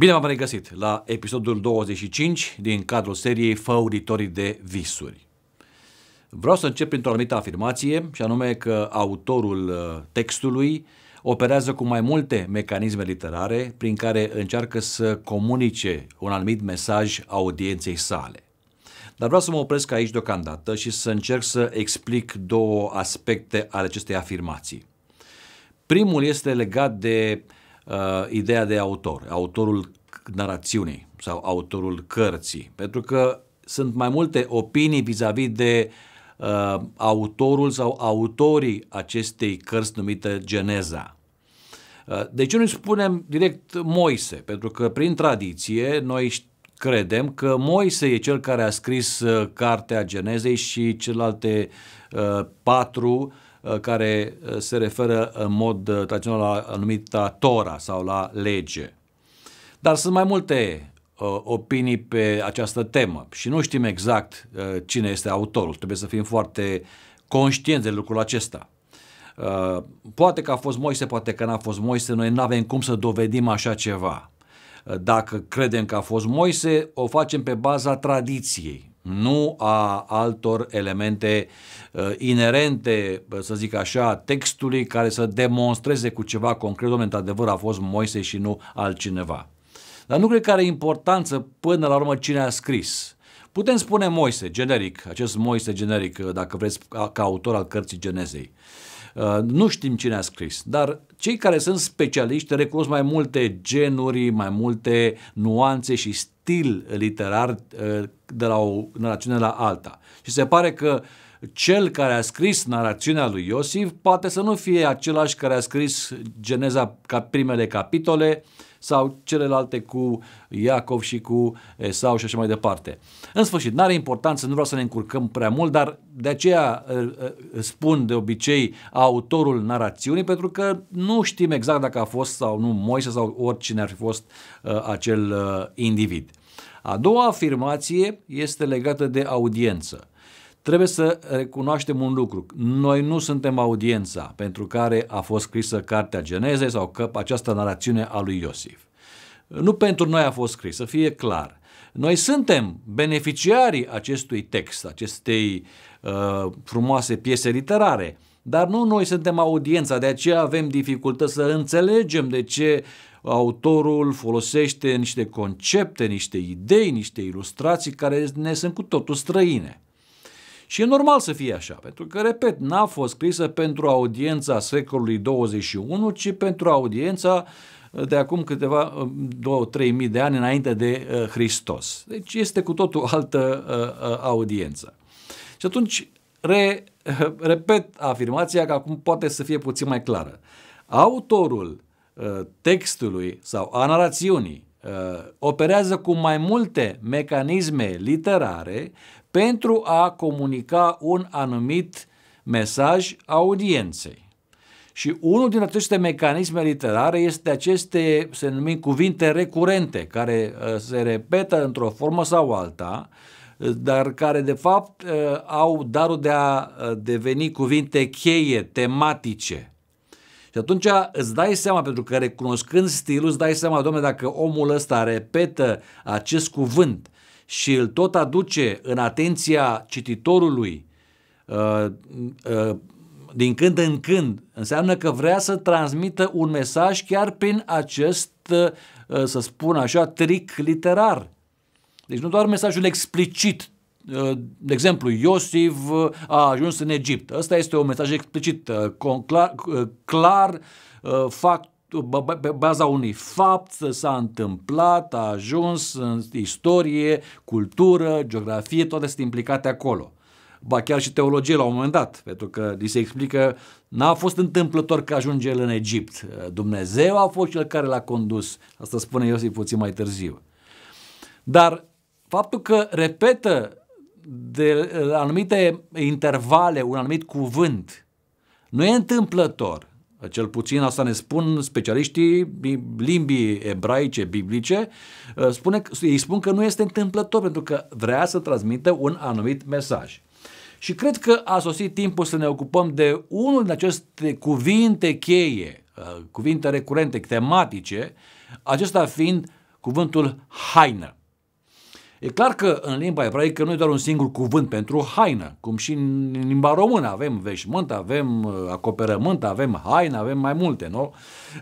Bine v-am regăsit la episodul 25 din cadrul seriei Făuritorii de visuri. Vreau să încep printr-o anumită afirmație și anume că autorul uh, textului operează cu mai multe mecanisme literare prin care încearcă să comunice un anumit mesaj audienței sale. Dar vreau să mă opresc aici deocamdată și să încerc să explic două aspecte ale acestei afirmații. Primul este legat de uh, uh, ideea de autor, autorul narațiunii sau autorul cărții, pentru că sunt mai multe opinii vis-a-vis de uh, autorul sau autorii acestei cărți numite Geneza. Uh, de ce nu spunem direct Moise? Pentru că prin tradiție noi credem că Moise e cel care a scris uh, cartea Genezei și celelalte uh, patru uh, Uh, care uh, se referă uh, în mod tradițional la anumita Tora sau la lege. Dar sunt mai multe opinii pe această temă și nu știm exact cine este autorul. Trebuie să fim foarte conștienți de lucrul acesta. Poate că a fost Moise, poate că n-a fost Moise, noi nu avem cum să dovedim așa ceva. Dacă credem că a fost Moise, o facem pe baza tradiției nu a altor elemente uh, inerente, să zic așa, textului care să demonstreze cu ceva concret, domnule, într-adevăr a fost Moise și nu altcineva. Dar nu cred că are importanță până la urmă cine a scris. Putem spune Moise, generic, acest Moise generic, uh, dacă vreți, ca autor al cărții Genezei. Uh, Uh, nu știm cine a scris, dar cei care sunt specialiști recunosc mai multe genuri, mai multe nuanțe și stil literar uh, de la o narațiune la alta. Și se pare că uh, cel care a scris narațiunea lui Iosif poate să nu fie același care a scris Geneza ca primele capitole sau celelalte cu Iacov și cu Esau și așa mai departe. În sfârșit, n-are importanță, nu vreau să ne încurcăm prea mult, dar de aceea uh, uh, spun de obicei autorul narațiunii, pentru că nu știm exact dacă a fost sau nu Moise sau oricine ar fi fost uh, acel individ. A doua afirmație este legată de audiență. Trebuie să recunoaștem un lucru. Noi nu suntem audiența pentru care a fost scrisă cartea Genezei sau că această narațiune a lui Iosif. Nu pentru noi a fost scrisă, fie clar. Noi suntem beneficiarii acestui text, acestei uh, frumoase piese literare, dar nu noi suntem audiența, de aceea avem dificultăți să înțelegem de ce autorul folosește niște concepte, niște idei, niște ilustrații care ne sunt cu totul străine. Și e normal să fie așa, pentru că, repet, n-a fost scrisă pentru audiența secolului 21, ci pentru audiența uh, de acum câteva, 2-3 uh, mii de ani înainte de uh, Hristos. Deci este cu totul altă audiență. Și atunci, re, repet afirmația că acum poate să fie puțin mai clară. Autorul textului sau a narațiunii operează cu mai multe mecanisme literare pentru a comunica un anumit mesaj audienței. Și unul din aceste mecanisme literare este aceste, se numim cuvinte recurente, care uh, se repetă într-o formă sau alta, uh, dar care de fapt uh, au darul de a deveni cuvinte cheie, tematice. Și atunci îți dai seama, pentru că recunoscând stilul, îți dai seama, domnule, dacă omul ăsta repetă acest cuvânt și îl tot aduce în atenția cititorului uh, uh, din când în când, înseamnă că vrea să transmită un mesaj chiar prin acest, uh, să spun așa, tric literar. Deci nu doar mesajul explicit, de exemplu, Iosif a ajuns în Egipt. Ăsta este un mesaj explicit, clar, clar fac pe baza unui fapt s-a întâmplat, a ajuns în istorie, cultură, geografie, toate sunt implicate acolo. Ba chiar și teologie la un moment dat, pentru că li se explică n-a fost întâmplător că ajunge el în Egipt. Dumnezeu a fost cel care l-a condus. Asta spune Iosif puțin mai târziu. Dar faptul că repetă de anumite intervale un anumit cuvânt nu e întâmplător cel puțin asta ne spun specialiștii limbii ebraice, biblice, uh, spune, ei spun că nu este întâmplător pentru că vrea să transmită un anumit mesaj. Și cred că a sosit timpul să ne ocupăm de unul din aceste cuvinte cheie, uh, cuvinte recurente, tematice, acesta fiind cuvântul haină. E clar că în limba ebraică nu e doar un singur cuvânt pentru haină, cum și în limba română avem veșmânt, avem uh, acoperământ, avem haină, avem mai multe, nu?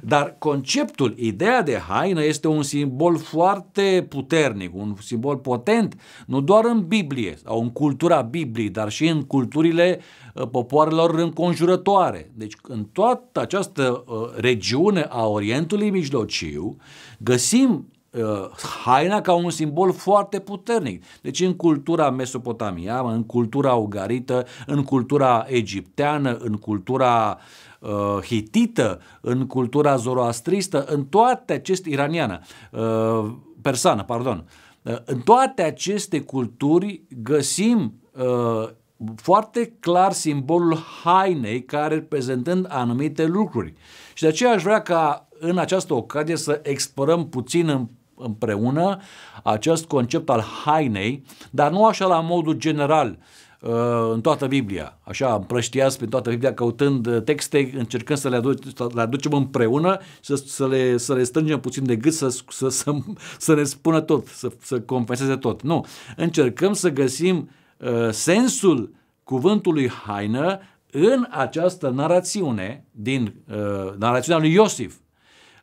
Dar conceptul, ideea de haină este un simbol foarte puternic, un simbol potent, nu doar în Biblie sau în cultura Bibliei, dar și în culturile uh, popoarelor înconjurătoare. Deci în toată această uh, regiune a Orientului Mijlociu găsim Uh, haina ca un simbol foarte puternic. Deci în cultura mesopotamiană, în cultura ugarită, în cultura egipteană, în cultura uh, hitită, în cultura zoroastristă, în toate aceste iraniană, uh, persană, pardon, uh, în toate aceste culturi găsim uh, foarte clar simbolul hainei care reprezentând anumite lucruri. Și de aceea aș vrea ca în această ocazie să explorăm puțin în împreună acest concept al hainei, dar nu așa la modul general uh, în toată Biblia. Așa, împrăștiați prin toată Biblia căutând uh, texte, încercând să le, aduc, să le aducem împreună, să, să, le, să le strângem puțin de gât, să, să, să, să ne spună tot, să, să compenseze tot. Nu. Încercăm să găsim uh, sensul cuvântului haină în această narațiune din uh, narațiunea lui Iosif.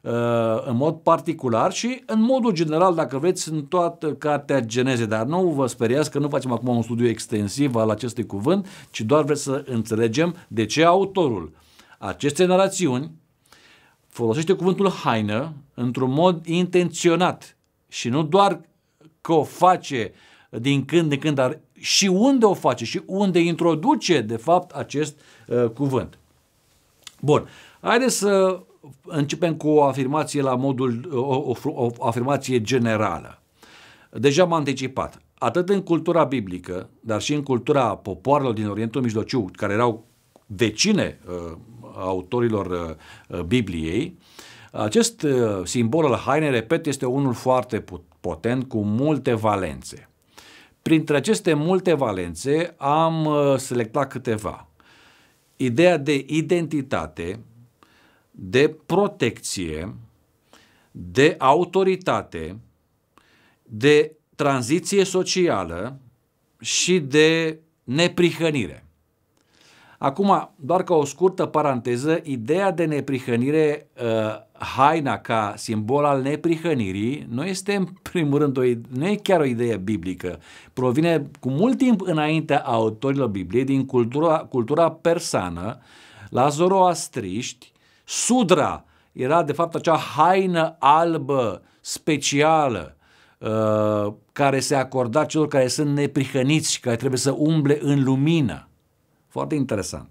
Uh, în mod particular și în modul general, dacă veți, în toată cartea Geneze. Dar nu vă speriați că nu facem acum un studiu extensiv al acestui cuvânt, ci doar vreți să înțelegem de ce autorul aceste narațiuni folosește cuvântul haină într-un mod intenționat și nu doar că o face din când în când, dar și unde o face și unde introduce, de fapt, acest uh, cuvânt. Bun, haideți să Începem cu o afirmație la modul, o, o, o afirmație generală. Deja m-am anticipat. Atât în cultura biblică, dar și în cultura popoarelor din Orientul Mijlociu, care erau vecine uh, autorilor uh, uh Bibliei, acest uh, simbol al hainei, repet, este unul foarte potent, cu multe valențe. Printre aceste multe valențe am uh, selectat câteva. Ideea de identitate, de protecție, de autoritate, de tranziție socială și de neprihănire. Acum, doar ca o scurtă paranteză, ideea de neprihănire, uh, haina ca simbol al neprihănirii, nu este în primul rând, o, nu e chiar o idee biblică. Provine cu mult timp înaintea autorilor Bibliei, din cultura, cultura persană, la zoroastriști, Sudra era de fapt acea haină albă specială uh, care se acorda celor care sunt neprihăniți și care trebuie să umble în lumină. Foarte interesant.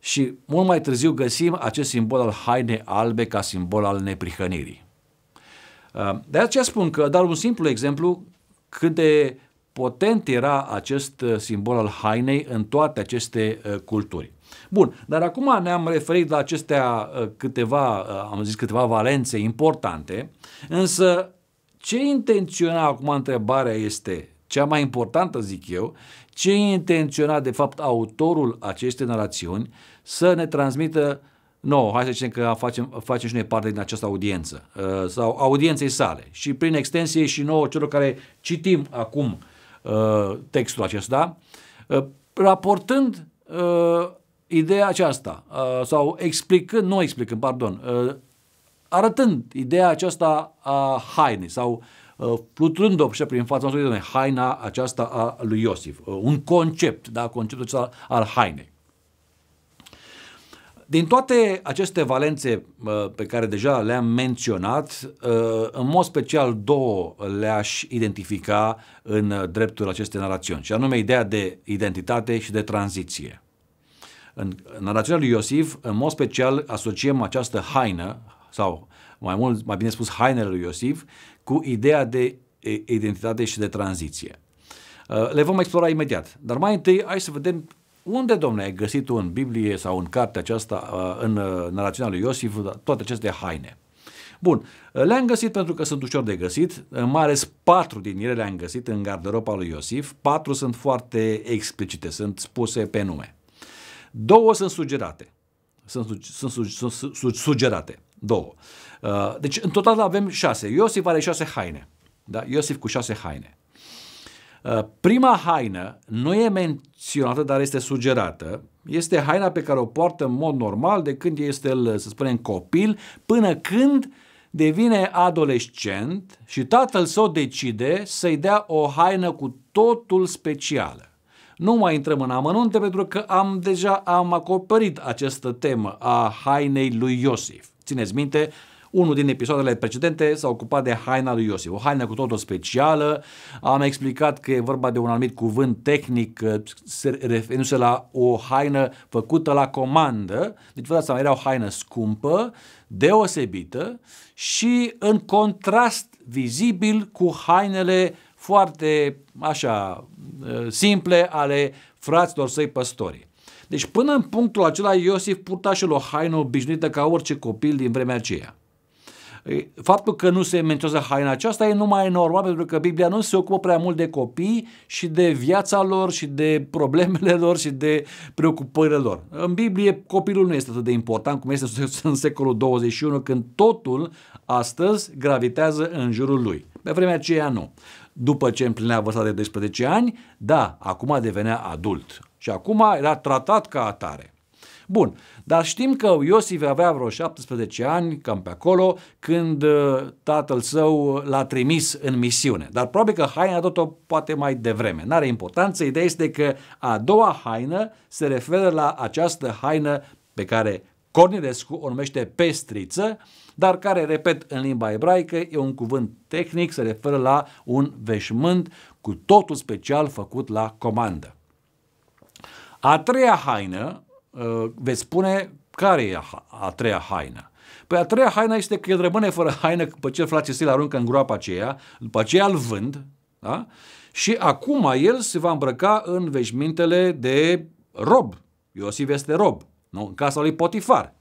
Și mult mai târziu găsim acest simbol al hainei albe ca simbol al neprihănirii. Uh, de aceea spun că, dar un simplu exemplu, cât de potent era acest uh, simbol al hainei în toate aceste culturi. Bun, dar acum ne-am referit la acestea uh, câteva, uh, am zis câteva valențe importante, însă ce intenționa acum întrebarea este, cea mai importantă zic eu, ce intenționa de fapt autorul acestei narațiuni să ne transmită No, hai să zicem că facem, facem și noi parte din această audiență uh, sau audienței sale și prin extensie și nouă celor care citim acum uh, textul acesta, uh, raportând uh, ideea aceasta, uh, sau explicând, nu explicând, pardon, uh, arătând ideea aceasta a hainei sau fluturând uh, o prin fața noastră, haina aceasta a lui Iosif, un concept, da, conceptul acesta al hainei. Din toate aceste valențe pe care deja le-am menționat, în mod special două le-aș identifica în dreptul acestei narațiuni, și anume ideea de identitate și de tranziție. În, narațiunea lui Iosif, în mod special, asociem această haină, sau mai mult, mai bine spus, hainele lui Iosif, cu ideea de identitate și de tranziție. Uh, le vom explora imediat, dar mai întâi hai să vedem unde, domne, ai găsit în Biblie sau în cartea aceasta, uh, în uh, narațiunea lui Iosif, da, toate aceste haine? Bun, le-am găsit pentru că sunt ușor de găsit, în mare patru din ele le-am găsit în garderoba lui Iosif, patru sunt foarte explicite, sunt spuse pe nume. Două sunt sugerate. Sunt, sunt, sunt, sunt sugerate. Două. Uh, deci, în total avem șase. Iosif are șase haine. Da? Iosif cu șase haine. Uh, prima haină nu e menționată, dar este sugerată. Este haina pe care o poartă în mod normal de când este el, să spunem, copil, până când devine adolescent și tatăl său decide să-i dea o haină cu totul specială. Nu mai intrăm în amănunte pentru că am deja am acoperit această temă a hainei lui Iosif. Țineți minte, unul din episoadele precedente s-a ocupat de haina lui Iosif, o haină cu totul specială. Am explicat că e vorba de un anumit cuvânt tehnic, referindu-se la o haină făcută la comandă. Deci, vă dați seama, era o haină scumpă, deosebită și în contrast vizibil cu hainele foarte așa ă, simple ale fraților săi păstori. Deci până în punctul acela Iosif purta și el o haină obișnuită ca orice copil din vremea aceea. Faptul că nu se menționează haina aceasta e numai normal pentru că Biblia nu se ocupă prea mult de copii și de viața lor și de problemele lor și de preocupările lor. În Biblie copilul nu este atât de important cum este în secolul 21 când totul astăzi gravitează în jurul lui. Pe vremea aceea nu după ce împlinea vârsta de 12 ani, da, acum devenea adult. Și acum era tratat ca atare. Bun, dar știm că Iosif avea vreo 17 ani, cam pe acolo, când uh, tatăl său l-a trimis în misiune. Dar probabil că haina a dat-o poate mai devreme. N-are importanță, ideea este că a doua haină se referă la această haină pe care Cornilescu o numește pestriță, dar care, repet, în limba ebraică e un cuvânt tehnic, se referă la un veșmânt cu totul special făcut la comandă. A treia haină, uh, veți spune, care e a treia haină? Păi a treia haină este că el rămâne fără haină după ce flacesil aruncă în groapa aceea, după aceea îl vând, da? și acum el se va îmbrăca în veșmintele de rob. Iosif este rob, nu? în casa lui Potifar.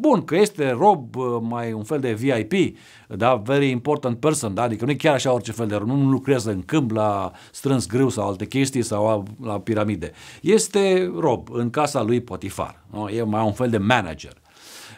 Bun, că este rob mai un fel de VIP, da, very important person, da, adică nu e chiar așa orice fel de rob, nu lucrează în câmp la strâns grâu sau alte chestii sau la piramide. Este rob în casa lui Potifar, nu? e mai un fel de manager.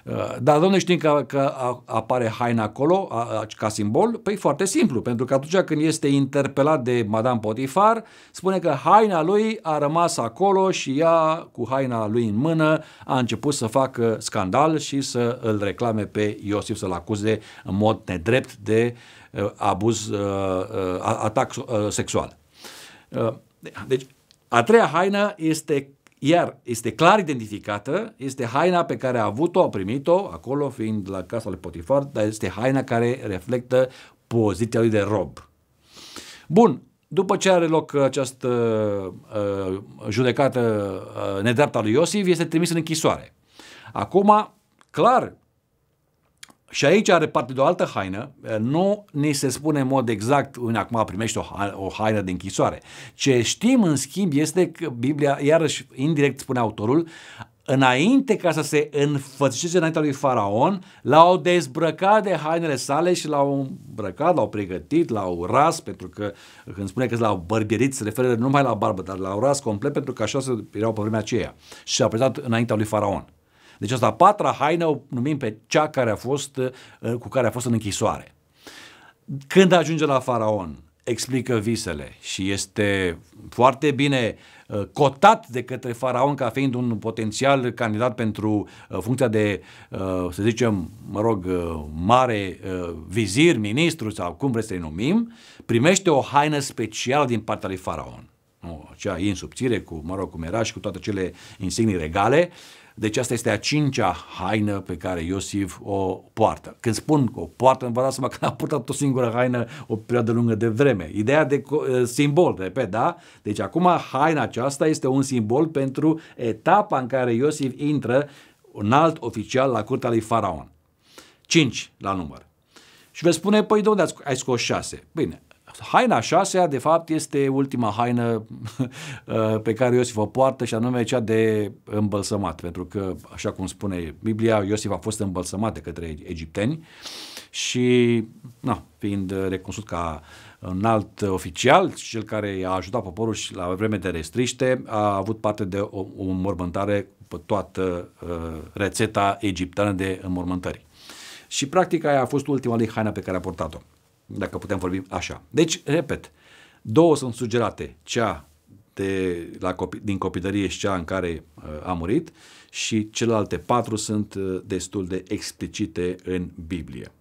Uh, dar de unde știm că, că apare haina acolo ca simbol? Păi foarte simplu, pentru că atunci când este interpelat de Madame Potifar, spune că haina lui a rămas acolo și ea, cu haina lui în mână, a început să facă scandal și să îl reclame pe Iosif, să-l acuze în mod nedrept de uh, abuz, uh, atac sexual. deci, a treia haină este iar este clar identificată, este haina pe care a avut-o, a primit-o, acolo fiind la casa lui Potifar, dar este haina care reflectă poziția lui de rob. Bun, după ce are loc această uh, judecată uh, nedreaptă a lui Iosif, este trimis în închisoare. Acum, clar, și aici are parte de o altă haină. Eh, nu ni se spune în mod exact unde acum primești o, o haină de închisoare. Ce știm, în schimb, este că Biblia, iarăși, indirect spune autorul, înainte ca să se înfățișeze înaintea lui Faraon, l-au dezbrăcat de hainele sale și l-au îmbrăcat, l-au pregătit, l-au ras, pentru că când spune că l-au bărbierit, se referă numai la barbă, dar l-au ras complet pentru că așa se erau pe vremea aceea și a prezentat înaintea lui Faraon. Deci asta a patra haină o numim pe cea care a fost, uh, cu care a fost în închisoare. Când ajunge la faraon, explică visele și este foarte bine uh, cotat de către faraon ca fiind un potențial candidat pentru uh, funcția de, să zicem, mă rog, mare vizir, ministru sau cum vreți să-i numim, primește o haină specială din partea lui faraon. O, acea insubțire cu, mă rog, cu meraș, cu toate cele insignii regale, uh, deci asta este a cincea haină pe care Iosif o poartă. Când spun că o poartă, îmi vă dați seama că a purtat o singură haină o perioadă lungă de vreme. Ideea de eh, simbol, repet, da? Deci acum haina aceasta este un simbol pentru etapa în care Iosif intră un alt oficial la curtea lui Faraon. Cinci la număr. Și vei spune, păi de unde ai scos șase? Bine, Haina șasea, de fapt, este ultima haină uh, pe care Iosif o poartă și anume cea de îmbălsămat, pentru că, așa cum spune Biblia, Iosif a fost îmbălsămat de către egipteni și, na, fiind recunoscut ca un alt oficial, cel care a ajutat poporul și la vreme de restriște, a avut parte de o, o înmormântare pe toată uh, rețeta egipteană de înmormântări. Și practic aia a fost ultima lui haina pe care a portat-o dacă putem vorbi așa. Deci, repet, două sunt sugerate, cea de, la copi, din copilărie și cea în care uh, a murit și celelalte patru sunt uh, destul de explicite în Biblie.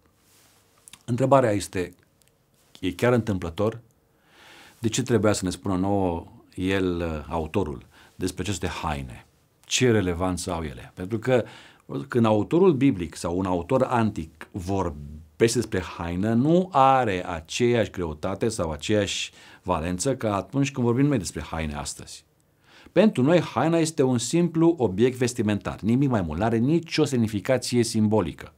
Întrebarea este, e chiar întâmplător? De ce trebuia să ne spună nouă el, uh, autorul, despre aceste haine? Ce relevanță au ele? Pentru că uh, când autorul biblic sau un autor antic vorbește pește despre haină nu are aceeași greutate sau aceeași valență ca atunci când vorbim noi despre haine astăzi. Pentru noi, haina este un simplu obiect vestimentar, nimic mai mult, nu are nicio semnificație simbolică.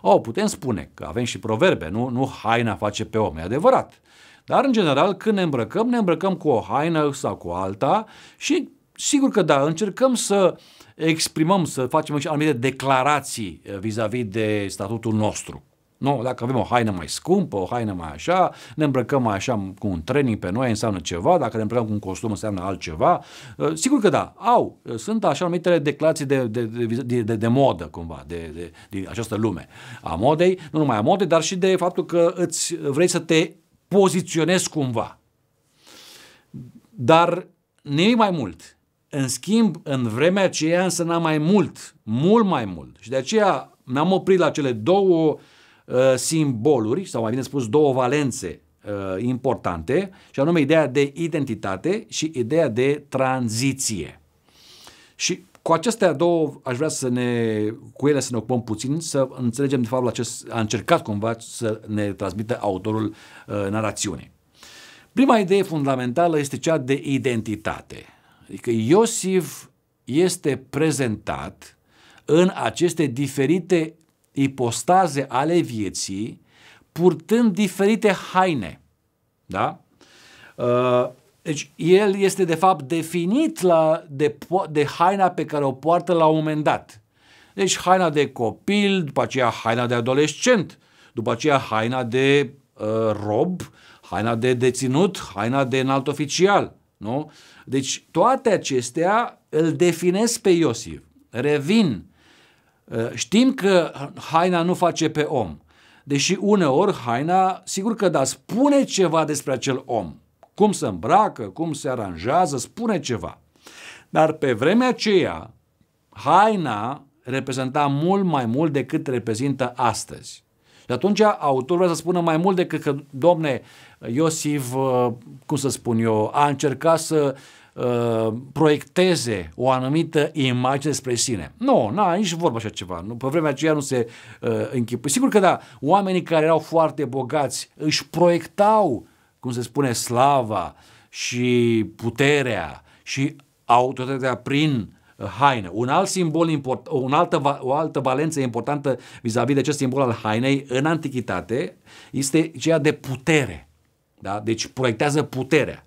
O, putem spune că avem și proverbe, nu, nu haina face pe om, e adevărat. Dar, în general, când ne îmbrăcăm, ne îmbrăcăm cu o haină sau cu alta și, sigur că da, încercăm să exprimăm, să facem anumite declarații eh, vis-a-vis de statutul nostru. Nu, dacă avem o haină mai scumpă, o haină mai așa, ne îmbrăcăm mai așa cu un training pe noi, înseamnă ceva, dacă ne îmbrăcăm cu un costum înseamnă altceva. Uh, sigur că da, au, uh, sunt așa numitele declarații de, de, de, de, de modă cumva, de, de, de această lume a modei, nu numai a modei, dar și de faptul că îți vrei să te poziționezi cumva. Dar nimic mai mult. În schimb, în vremea aceea însă n-am mai mult, mult mai mult. Și de aceea ne-am oprit la cele două uh, Uh, simboluri, sau mai bine spus două valențe uh, importante, și anume ideea de identitate și ideea de tranziție. Și cu acestea două aș vrea să ne, cu ele să ne ocupăm puțin, să înțelegem de fapt la ce a încercat cumva să ne transmită autorul uh, narațiunii. Prima idee fundamentală este cea de identitate. Adică Iosif este prezentat în aceste diferite ipostaze ale vieții, purtând diferite haine. Da? Uh, deci el este de fapt definit la, de, de haina pe care o poartă la un moment dat. Deci haina de copil, după aceea haina de adolescent, după aceea haina de uh, rob, haina de deținut, haina de înalt oficial. Nu? Deci toate acestea îl definesc pe Iosif. Revin Ă, știm că haina nu face pe om. Deși uneori haina, sigur că da, spune ceva despre acel om. Cum se îmbracă, cum se aranjează, spune ceva. Dar pe vremea aceea, haina reprezenta mult mai mult decât reprezintă astăzi. Și atunci autorul vrea să spună mai mult decât că, domne, Iosif, ă, cum să spun eu, a încercat să Uh, proiecteze o anumită imagine despre sine. Nu, n-a nici vorba așa ceva. Nu, pe vremea aceea nu se uh, închipă. Sigur că da, oamenii care erau foarte bogați își proiectau, cum se spune, slava și puterea și autoritatea prin uh, haină. Un alt simbol import, un altă, o altă valență importantă vis-a-vis de acest simbol al hainei în antichitate este ceea de putere. Da? Deci proiectează puterea.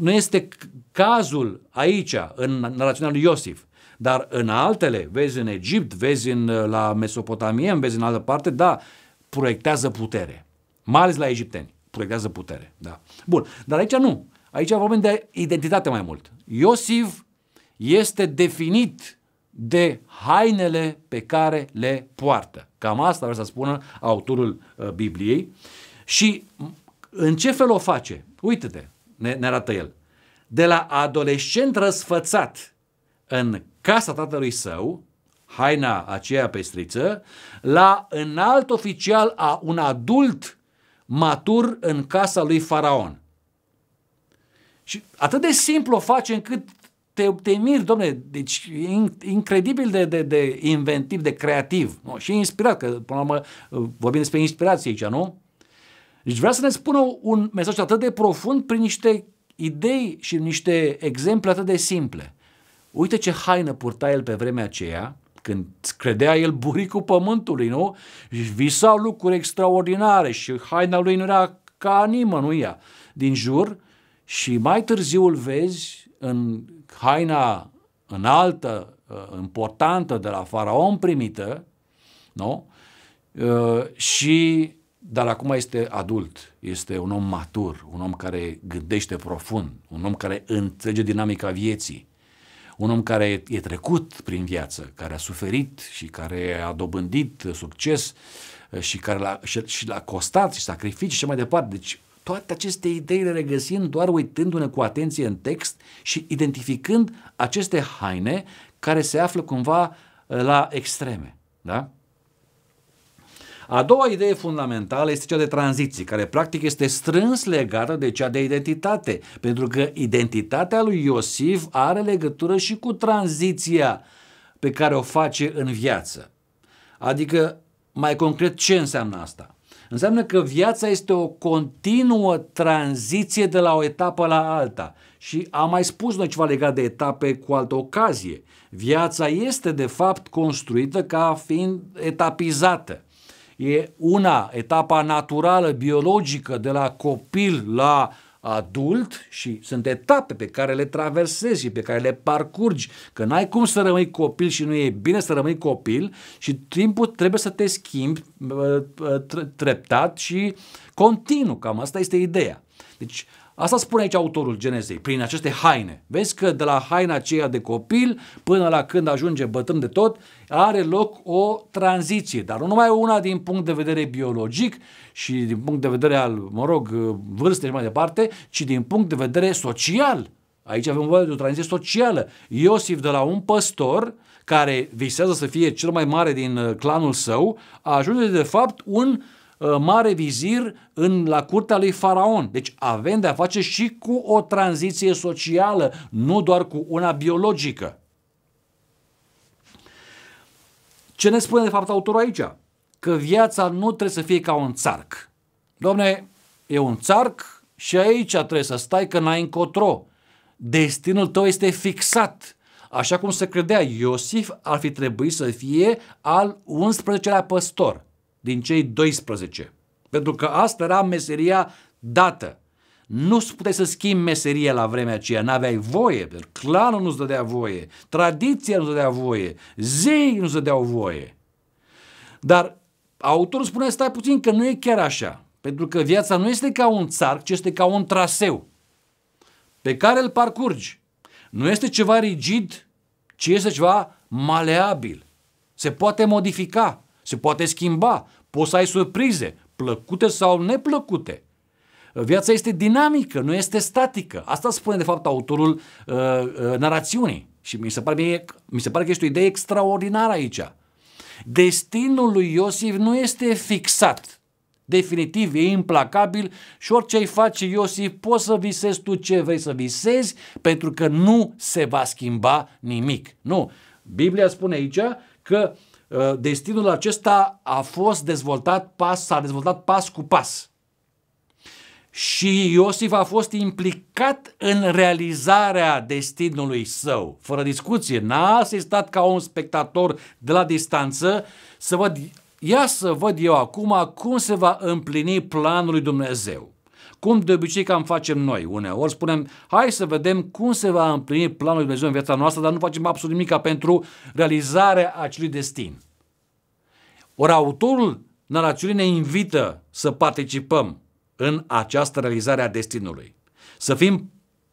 Nu este cazul aici, în narațiunea lui Iosif. Dar în altele, vezi în Egipt, vezi în, uh, la Mesopotamie, vezi în altă parte, da, proiectează putere. Mai ales la egipteni, proiectează putere. Da. Bun, dar aici nu. Aici vorbim de identitate mai mult. Iosif este definit de hainele pe care le poartă. Cam asta vreau să spună autorul uh, Bibliei. Și în ce fel o face? Uite-te, ne, ne arată el. De la adolescent răsfățat în casa tatălui său, haina aceea pestriță, la înalt oficial, a un adult matur în casa lui Faraon. Și atât de simplu o face încât te, te miri, domne, deci incredibil de, de, de inventiv, de creativ nu? și inspirat, că până la urmă vorbim despre inspirație aici, nu? Deci vrea să ne spună un mesaj atât de profund prin niște idei și niște exemple atât de simple. Uite ce haină purta el pe vremea aceea, când credea el buricul pământului, nu? Și visau lucruri extraordinare și haina lui nu era ca ea din jur și mai târziu îl vezi în haina înaltă, uh, importantă de la faraon primită, nu? Uh, și dar acum este adult, este un om matur, un om care gândește profund, un om care înțelege dinamica vieții, un om care e trecut prin viață, care a suferit și care a dobândit succes eh, și care l-a, și, și l-a costat și sacrificii și mai departe. Deci toate aceste idei le regăsim doar uitându-ne cu atenție în text și identificând aceste haine care se află cumva eh, la extreme. Da? A doua idee fundamentală este cea de tranziție, care practic este strâns legată de cea de identitate, pentru că identitatea lui Iosif are legătură și cu tranziția pe care o face în viață. Adică, mai concret, ce înseamnă asta? Înseamnă că viața este o continuă tranziție de la o etapă la alta. Și am mai spus noi ceva legat de etape cu altă ocazie. Viața este, de fapt, construită ca fiind etapizată e una, etapa naturală, biologică, de la copil la adult și sunt etape pe care le traversezi și pe care le parcurgi, că n-ai cum să rămâi copil și nu e bine să rămâi copil și timpul trebuie să te schimbi uh, uh, treptat și continuu, cam asta este ideea. Deci Asta spune aici autorul Genezei, prin aceste haine. Vezi că de la haina aceea de copil până la când ajunge bătân de tot, are loc o tranziție, dar nu numai una din punct de vedere biologic și din punct de vedere al, mă rog, vârstei și mai departe, ci din punct de vedere social. Aici avem vorba de o tranziție socială. Iosif de la un păstor care visează să fie cel mai mare din uh, clanul său, ajunge de fapt un uh, Uh, mare vizir în, la curtea lui Faraon. Deci avem de-a face și cu o tranziție socială, nu doar cu una biologică. Ce ne spune de fapt autorul aici? Că viața nu trebuie să fie ca un țarc. Domne, e un țarc și aici trebuie să stai că n-ai încotro. Destinul tău este fixat. Așa cum se credea, Iosif ar fi trebuit să fie al 11-lea păstor din cei 12. Pentru că asta era meseria dată. Nu puteai să schimbi meseria la vremea aceea, n-aveai voie, clanul nu-ți dădea voie, tradiția nu-ți dădea voie, zei nu-ți dădeau voie. Dar autorul spune, stai puțin că nu e chiar așa, pentru că viața nu este ca un țarc, ci este ca un traseu pe care îl parcurgi. Nu este ceva rigid, ci este ceva maleabil. Se poate modifica se poate schimba, poți să ai surprize, plăcute sau neplăcute. Viața este dinamică, nu este statică. Asta spune de fapt autorul uh, uh, narațiunii și mi se, pare mie, mi se pare că este o idee extraordinară aici. Destinul lui Iosif nu este fixat, definitiv, e implacabil și orice îi face Iosif, poți să visezi tu ce vrei să visezi pentru că nu se va schimba nimic. Nu, Biblia spune aici că uh, Uh, destinul acesta a fost dezvoltat pas, s-a dezvoltat pas cu pas. Și Iosif a fost implicat în realizarea destinului său, fără discuție. N-a asistat ca un spectator de la distanță să văd, ia să văd eu acum cum se va împlini planul lui Dumnezeu cum de obicei cam facem noi uneori, spunem hai să vedem cum se va împlini planul lui Dumnezeu în viața noastră, dar nu facem absolut nimica pentru realizarea acelui destin. Ori autorul narațiunii ne invită să participăm în această realizare a destinului. Să fim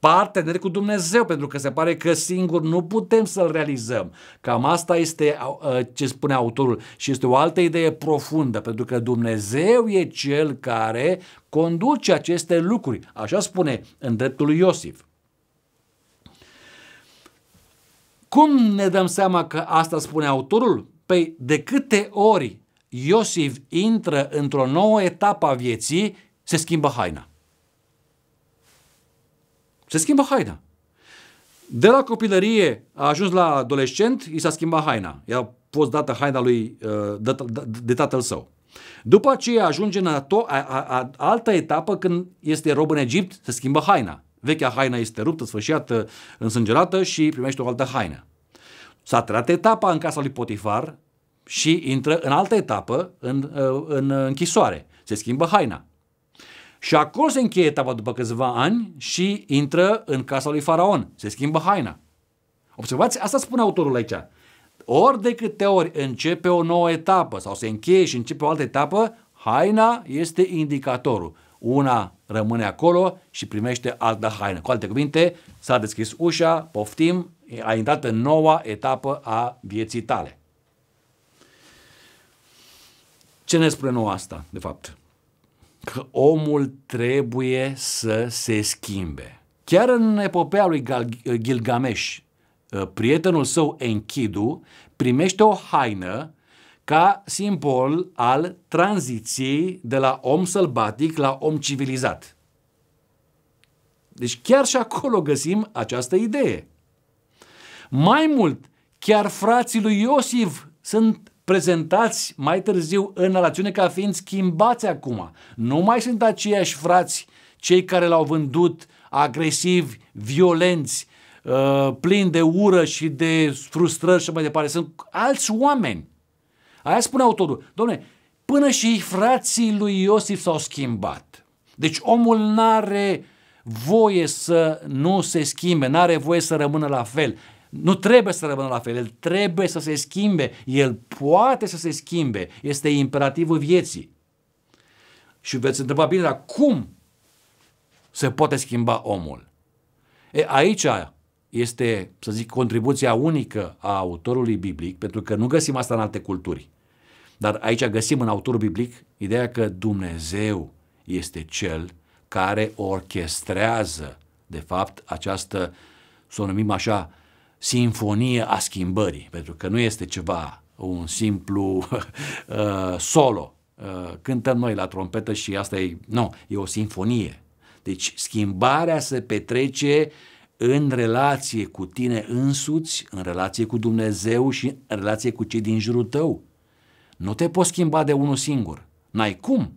parteneri cu Dumnezeu, pentru că se pare că singur nu putem să-l realizăm. Cam asta este ă, ce spune autorul și este o altă idee profundă, pentru că Dumnezeu e cel care conduce aceste lucruri. Așa spune în dreptul lui Iosif. Cum ne dăm seama că asta spune autorul? Păi de câte ori Iosif intră într-o nouă etapă a vieții, se schimbă haina. Se schimbă haina. De la copilărie a ajuns la adolescent, i s-a schimbat haina. I-a fost dată haina lui uh, de, de tatăl său. După aceea ajunge în a, to- a, a, a altă etapă când este rob în Egipt, se schimbă haina. Vechea haina este ruptă, sfârșiată, însângerată și primește o altă haină. S-a trăit etapa în casa lui Potifar și intră în altă etapă, în, uh, în închisoare. Se schimbă haina. Și acolo se încheie etapa după câțiva ani și intră în casa lui Faraon. Se schimbă haina. Observați, asta spune autorul aici. Ori de câte ori începe o nouă etapă sau se încheie și începe o altă etapă, haina este indicatorul. Una rămâne acolo și primește altă haină. Cu alte cuvinte, s-a deschis ușa, poftim, a intrat în noua etapă a vieții tale. Ce ne spune nou asta, de fapt? că omul trebuie să se schimbe. Chiar în epopea lui Gilgamesh, uh, prietenul său Enkidu primește o haină ca simbol al tranziției de la om sălbatic la om civilizat. Deci chiar și acolo găsim această idee. Mai mult, chiar frații lui Iosif sunt prezentați mai târziu în relațiune ca fiind schimbați acum. Nu mai sunt aceiași frați cei care l-au vândut agresivi, violenți, uh, plini de ură și de frustrări și mai departe. Sunt alți oameni. Aia spune autorul. Domne, până și frații lui Iosif s-au schimbat. Deci omul n-are voie să nu se schimbe, n-are voie să rămână la fel. Nu trebuie să rămână la fel, el trebuie să se schimbe, el poate să se schimbe, este imperativul vieții. Și veți întreba bine, dar cum se poate schimba omul? E, aici este, să zic, contribuția unică a autorului biblic, pentru că nu găsim asta în alte culturi. Dar aici găsim în autorul biblic ideea că Dumnezeu este cel care orchestrează, de fapt, această, să o numim așa, sinfonie a schimbării, pentru că nu este ceva, un simplu uh, solo. Uh, cântăm noi la trompetă și asta e, nu, e o sinfonie. Deci schimbarea se petrece în relație cu tine însuți, în relație cu Dumnezeu și în relație cu cei din jurul tău. Nu te poți schimba de unul singur. N-ai cum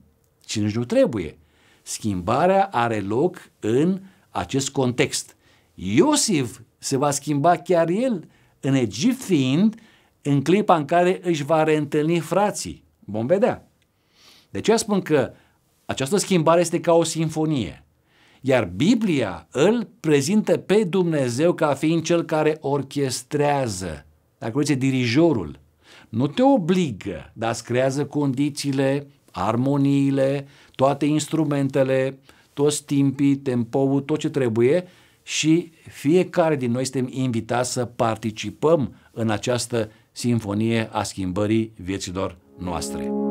și nici nu trebuie. Schimbarea are loc în acest context. Iosif se va schimba chiar el în Egipt fiind în clipa în care își va reîntâlni frații. Vom vedea. De ce spun că această schimbare este ca o sinfonie. Iar Biblia îl prezintă pe Dumnezeu ca fiind cel care orchestrează, dacă vreți, dirijorul. Nu te obligă, dar îți creează condițiile, armoniile, toate instrumentele, toți timpii, tempoul, tot ce trebuie și fiecare din noi suntem invitați să participăm în această simfonie a schimbării vieților noastre.